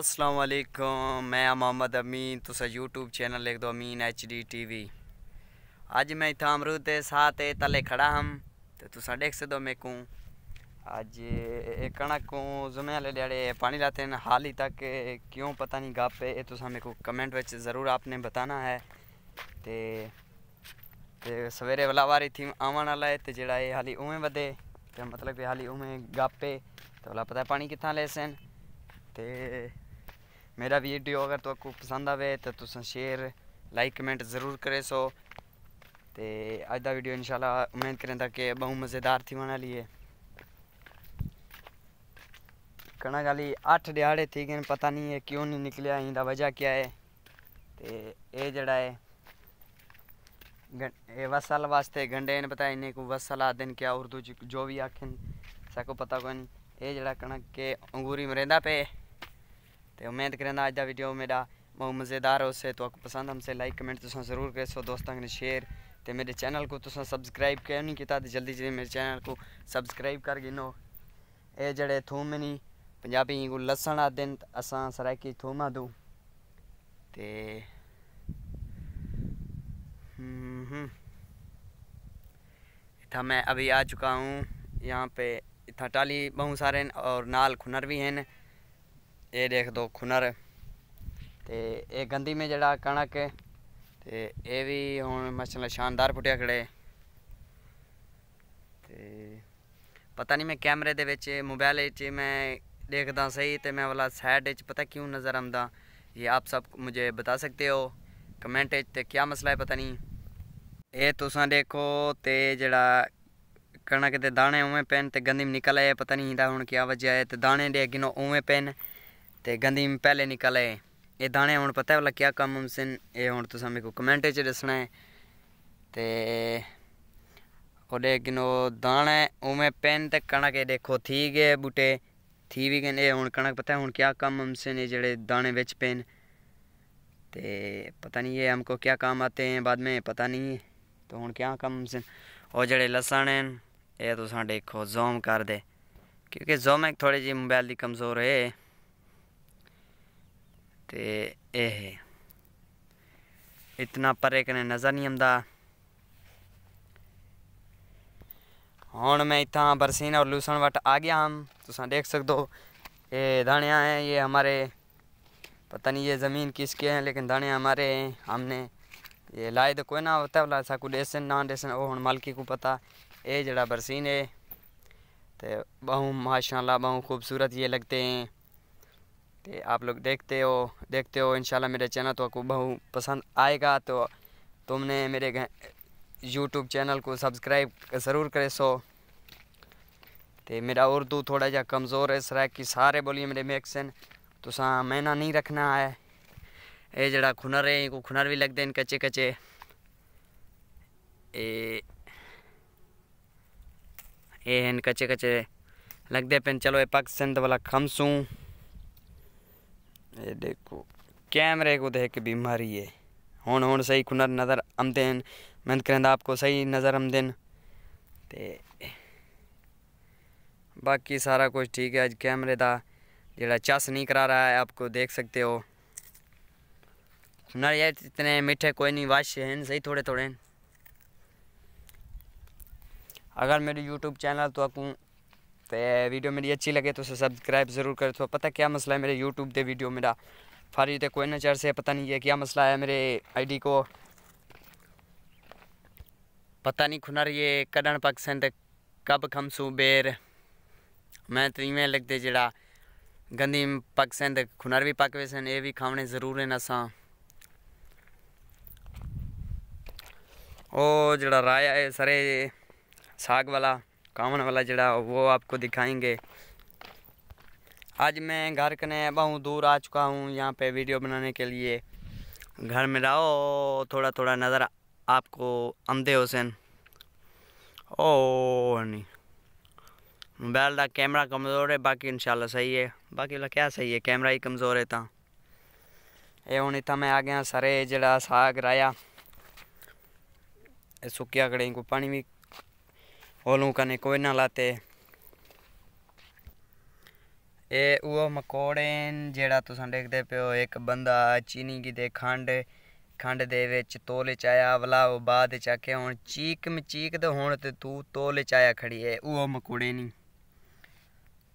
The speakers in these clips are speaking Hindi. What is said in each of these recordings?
असलकम मैं मोहम्मद अमीन तुस यूट्यूब चैनल एक दो Amin H D T V अज मैं इतना अमरूद के साथ तले खड़ा हम तो तुसा देख सद मैं को अज कणक जुमे वाले पानी लाते हैं हाल ही तक क्यों पता नहीं गप है ये मेरे को कमेंट बच्चे ज़रूर आपने बताना है ते ते सवेरे वाला वारी थी आवन वाला है तो जरा हाली उवें बधे तो मतलब कि हाली उमें गप है तो वाला पता है पानी कितना ले सन ਮੇਰਾ ਵੀਡੀਓ ਅਗਰ ਤੁਹਾਨੂੰ ਪਸੰਦ ਆਵੇ ਤਾਂ ਤੁਸੀਂ ਸ਼ੇਅਰ ਲਾਈਕ ਕਮੈਂਟ ਜ਼ਰੂਰ ਕਰੇ ਸੋ ਤੇ ਅੱਜ ਦਾ ਵੀਡੀਓ ਇਨਸ਼ਾਅੱਲਾ ਉਮੀਦ ਕਰਦਾ ਕਿ ਬਹੁਤ ਮਜ਼ੇਦਾਰ ਥੀ ਬਣਾ ਲਈਏ ਕਣਾ ਗਾਲੀ 8 ਦਿਹਾੜੇ ਥੀ ਗਏ ਪਤਾ ਨਹੀਂ ਇਹ ਕਿਉਂ ਨਹੀਂ ਨਿਕਲਿਆ ਇਹਦਾ ਵਜ੍ਹਾ ਕੀ ਹੈ ਤੇ ਇਹ ਜਿਹੜਾ ਹੈ ਇਹ ਵਸਲ ਵਾਸਤੇ ਗੰਡੇ ਨੇ ਬਤਾਇਆ ਨਹੀਂ ਕੋ ਵਸਲਾ ਦਿਨ ਕਿਆ ਉਰਦੂ ਜੋ ਵੀ ਆਖਣ ਸਾਕੋ ਪਤਾ ਕੋ ਨਹੀਂ ਇਹ ਜਿਹੜਾ ਕਣਕ ਕੇ ਅੰਗੂਰੀ ਮਰੇਂਦਾ ਪਏ तो उम्मीद करें अज का वीडियो मेरा बहुत मज़ेदार हो तो आपको पसंद हमसे लाइक कमेंट तुम जरूर कर सो दोस्तों के शेयर तो मेरे चैनल को तुम सबसक्राइब क्यों नहीं किया जल्दी जल्दी मेरे चैनल को सबसक्राइब कर गिनो ये जड़े थूम नहीं पंजाबी को लसन आते हैं असा सराकी थूम दू तो इतना मैं अभी आ चुका हूँ यहाँ पे इतना टाली बहुत सारे और नाल खुनर भी हैं ਇਹ ਦੇਖ ਦੋ ਖੁਨਰ ਤੇ ਇਹ ਗੰਦੀ ਮੇ ਜਿਹੜਾ ਕਣਕ ਤੇ ਇਹ ਵੀ ਹੁਣ ਮਸ਼ਾਲਾ ਸ਼ਾਨਦਾਰ ਫੁੱਟਿਆ ਖੜੇ ਤੇ ਪਤਾ ਨਹੀਂ ਮੈਂ ਕੈਮਰੇ ਦੇ ਵਿੱਚ ਮੋਬਾਈਲ ਵਿੱਚ ਮੈਂ ਦੇਖਦਾ ਸਹੀ ਤੇ ਮੈਂ ਵਾਲਾ ਸਾਈਡ ਵਿੱਚ ਪਤਾ ਕਿਉਂ ਨਜ਼ਰ ਆਉਂਦਾ ਇਹ ਆਪ ਸਭ ਮੈਨੂੰ ਬਤਾ ਸਕਦੇ ਹੋ ਕਮੈਂਟ ਵਿੱਚ ਤੇ ਕੀ ਮਸਲਾ ਹੈ ਪਤਾ ਨਹੀਂ ਇਹ ਤੁਸੀਂ ਦੇਖੋ ਤੇ ਜਿਹੜਾ ਕਣਕ ਦੇ ਦਾਣੇ ਉਵੇਂ ਪੈਣ ਤੇ ਗੰਦੀ ਨਿਕਲ ਆਏ ਪਤਾ ਨਹੀਂ ਹੁੰਦਾ ਹੁਣ ਕੀ ਵਜ੍ਹਾ ਹੈ ਤੇ ਦਾਣੇ ਦੇ ਅੱਗੇ ਉਵੇਂ ਪੈਣ ਤੇ ਗੰਦੀਮ ਪਹਿਲੇ ਨਿਕਲੇ ਇਹ ਦਾਣੇ ਹੁਣ ਪਤਾ ਹੈ ਲੱਗਿਆ ਕੰਮ ਹਮਸਿਨ ਇਹ ਹੁਣ ਤੁਸੀਂ ਮੈਨੂੰ ਕਮੈਂਟ 'ਚ ਦੱਸਣਾ ਹੈ ਤੇ ਉਹਦੇ ਗਿਨੋ ਦਾਣੇ ਉਵੇਂ ਪੈਨ ਤੇ ਕਣਕ ਇਹ ਦੇਖੋ ਥੀ ਗਏ ਬੂਟੇ ਥੀ ਵੀ ਗਏ ਇਹ ਹੁਣ ਕਣਕ ਪਤਾ ਹੁਣ ਕਿਆ ਕੰਮ ਹਮਸਿਨ ਇਹ ਜਿਹੜੇ ਦਾਣੇ ਵਿੱਚ ਪੈਨ ਤੇ ਪਤਾ ਨਹੀਂ ਇਹ हमको क्या काम आते हैं बाद में पता नहीं है तो हूँ क्या काम हमसे और जड़े लसन हैं ये तो देखो जोम कर दे क्योंकि जोम एक थोड़ी जी मोबाइल की कमज़ोर है ते एह् इतना परे कने नज़र नहीं आता हूँ मैं इतना बरसीन और लूसन वट आ गया हम तुम देख सकते हो ये दाणिया हैं ये हमारे पता नहीं ये ज़मीन किसके हैं लेकिन दाने हमारे हैं हमने ये लाए तो कोई ना होता वाला सा कुछ डेसन ना डेसन वो हूँ मालकी को पता ये जड़ा बरसीन है तो बहु माशाल्लाह बहु खूबसूरत ये लगते हैं तो आप लोग देखते हो देखते हो इंशाल्लाह मेरे चैनल तो आपको बहुत पसंद आएगा तो तुमने मेरे यूट्यूब चैनल को सब्सक्राइब ज़रूर करे सो तो मेरा उर्दू थोड़ा जहा कमज़ोर है इस कि सारे बोलिए मेरे मैक्सन तो मैना नहीं रखना है ये जड़ा खुनर है इनको खुनर भी लगते हैं कच्चे कच्चे ए ये हैं कच्चे कच्चे लगते पे चलो ये पाकिस्तान वाला खमसू ये देखो कैमरे को देख के बीमारी है हूँ हूँ सही खुनर नज़र आमदेन मेहनत करें तो आपको सही नज़र आमदेन ते बाकी सारा कुछ ठीक है अज कैमरे का जोड़ा चस नहीं करा रहा है आपको देख सकते हो खुनर यार इतने मीठे कोई नहीं वाश है सही थोड़े थोड़े अगर मेरे यूट्यूब चैनल तो आपको सकते वीडियो मेरी अच्छी लगे तो सब्सक्राइब ज़रूर कर तो पता क्या मसला है मेरे यूट्यूब दे वीडियो मेरा फारी तो कोई ना चार से पता नहीं है क्या मसला है मेरे आईडी को पता नहीं खुना रही है कदन पाकिस्तान कब खमसू बेर मैं तो इवें लगते जड़ा गंदी पाकिस्तान खुनर भी पाके सन ये भी खाने जरूर हैं असा ਉਹ ਜਿਹੜਾ ਰਾਹ है ਸਾਰੇ साग वाला कामन वाला जड़ा वो आपको दिखाएंगे आज मैं घर कने बहुत दूर आ चुका हूँ यहाँ पे वीडियो बनाने के लिए घर में रहो थोड़ा थोड़ा नज़र आपको अमदे हुसैन ओ नहीं मोबाइल का कैमरा कमज़ोर है बाकी इंशाल्लाह सही है बाकी वाला क्या सही है कैमरा ही कमज़ोर है था ये हूँ इतना मैं आ गया सरे जड़ा साग राया सुक्या कड़े को पानी भी ਫੋਲੋ ਕਨੇ ਕੋਈ ਨਾ ਲਾਤੇ ਇਹ ਉਹ ਮਕੋੜੇ ਜਿਹੜਾ ਤੁਸੀਂ ਦੇਖਦੇ ਪਿਓ ਇੱਕ ਬੰਦਾ ਚੀਨੀ ਕੀ ਦੇ ਖੰਡ ਖੰਡ ਦੇ ਵਿੱਚ ਤੋਲੇ ਚ ਆਇਆ ਵਲਾ ਉਹ ਬਾਅਦ ਚ ਆਕੇ ਹੁਣ ਚੀਕ ਮਚੀਕ ਤੇ ਹੁਣ ਤੇ ਤੂੰ ਤੋਲੇ ਚ ਆਇਆ ਖੜੀ ਏ ਉਹ ਮਕੂੜੇ ਨਹੀਂ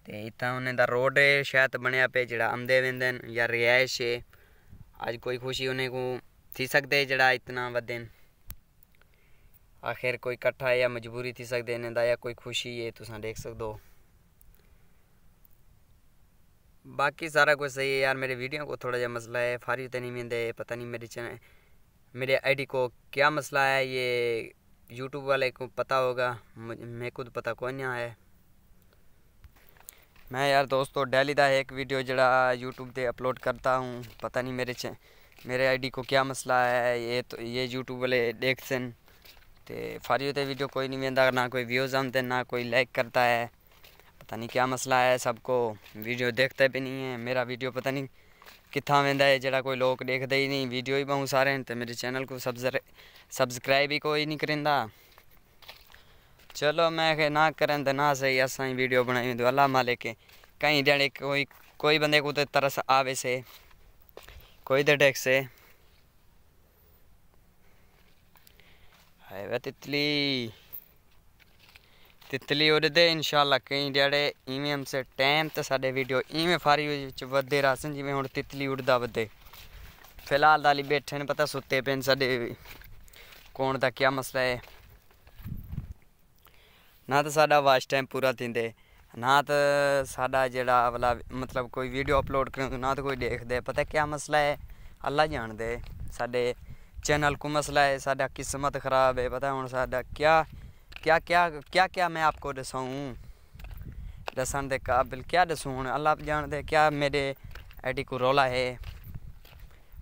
ਤੇ ਇਤਾ ਉਹਨੇ ਦਾ ਰੋਡ ਸ਼ਾਇਦ ਬਣਿਆ ਪਏ ਜਿਹੜਾ ਆਂਦੇ ਵਿੰਦਨ ਜਾਂ ਰਿਆਇਸ਼ ਏ ਅੱਜ ਕੋਈ ਖੁਸ਼ੀ ਉਹਨੇ ਕੋ ਥੀ ਸਕਦੇ ਜਿਹੜਾ ਇਤਨਾ ਵਦਨ आखिर कोई कट्ठा या मजबूरी थी सकते इन्हें या कोई खुशी ये तुसा देख सकदो बाकी सारा कुछ सही है यार मेरे वीडियो को थोड़ा जहा मसला है फारी तो नहीं मिलते पता नहीं मेरे चैनल मेरे आईडी को क्या मसला है ये यूट्यूब वाले को पता होगा मैं खुद पता कौन है मैं यार दोस्तों डेली का एक वीडियो जरा यूट्यूब पर अपलोड करता हूँ पता नहीं मेरे मेरे आईडी को क्या मसला है ये तो ये यूट्यूब वाले देख सन तो फारी होते वीडियो कोई नहीं मिलता ना कोई व्यूज़ आते ना कोई लाइक करता है पता नहीं क्या मसला है सबको वीडियो देखते भी नहीं है मेरा वीडियो पता नहीं कितना वेंदा है जरा कोई लोग देखते ही नहीं वीडियो ही बहुत सारे हैं तो मेरे चैनल को सब्सक्राइब ही कोई नहीं करेंदा चलो मैं ना करें तो ना सही असा ही वीडियो बनाई तो अल्लाह मालिक कहीं कई जड़े कोई कोई बंदे को तरस आवे से कोई तो टैक्स से हाय तितली तितली और दे इंशाल्लाह कई जड़े इवें हमसे टाइम तो साढ़े वीडियो इवें फारी विच वधे जिम्मे हूँ तितली उड़ता बदे फिलहाल दाली बैठे ने पता सुते पे साढ़े कौन का क्या मसला है ना तो साडा वाच टाइम पूरा दें ना तो साडा जेड़ा वाला मतलब कोई वीडियो अपलोड कर ना तो कोई दे पता क्या मसला है अल्लाह जान दे साढ़े चैनल को मसला है साडा किस्मत खराब है पता हूँ सा क्या क्या क्या क्या क्या मैं आपको दसाऊँ दसन दे काबिल क्या दसूँ हूँ अल्लाह जान दे क्या मेरे एडी को रोला है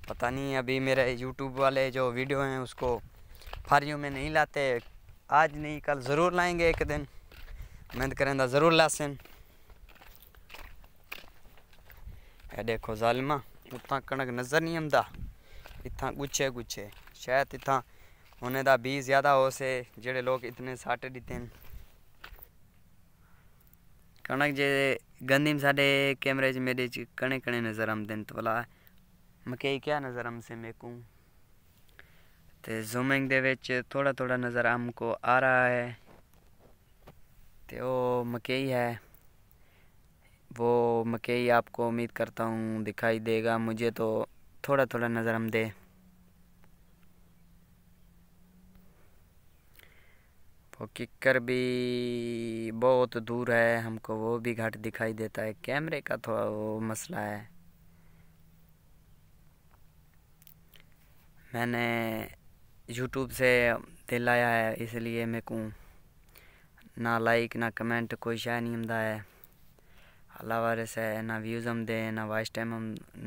पता नहीं अभी मेरे यूट्यूब वाले जो वीडियो हैं उसको फारियों में नहीं लाते आज नहीं कल ज़रूर लाएंगे एक दिन मेहनत तो ज़रूर लासन ए देखो जालिमा उतना कणक नज़र नहीं आता इतना गुच्छे गुच्छे शायद इतना होने का बी ज़्यादा हो से जेडे लोग इतने सट्ट दिते कणक कनक जे गंदी साढ़े कैमरे च मेरे च कने कने नज़र आमदे तो भला मकई क्या नज़र आम से को तो जूमिंग दे विच थोड़ा थोड़ा नज़र हमको आ रहा है तो वो मकई है वो मकई आपको उम्मीद करता हूँ दिखाई देगा मुझे तो थोड़ा थोड़ा नज़र हम दे वो किकर भी बहुत दूर है हमको वो भी घाट दिखाई देता है कैमरे का थोड़ा वो मसला है मैंने यूट्यूब से दिलाया है इसलिए मेरे को ना लाइक ना कमेंट कोई शायद नहीं आंदा है अल्लाह वाले से ना व्यूज़ हम दे ना वॉइस टाइम हम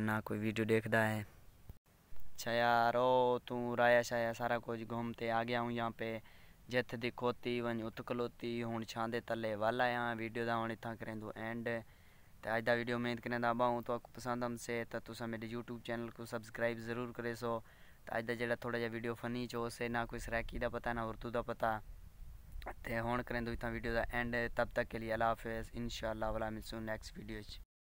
ना कोई वीडियो देखता है अच्छा यार ओ तू राया शाया सारा कुछ घूमते आ गया हूँ यहाँ पे जित दिखोती वन उत खलोती हूँ छां दे तले वाल आया वीडियो का हम इतना करें दो एंड तो अज का वीडियो मेहनत करें दा तो आपको पसंद हमसे तो तुसा मेरे यूट्यूब चैनल को सब्सक्राइब जरूर करे सो तो अज का जोड़ा थोड़ा जहा वीडियो फनी चो से ना कोई सराकी का पता ना उर्दू का पता तो हूँ करें दोस्तों वीडियो का एंड तब तक के लिए अला हाफिज़ इन शाला वाला मिलसून नेक्स्ट वीडियो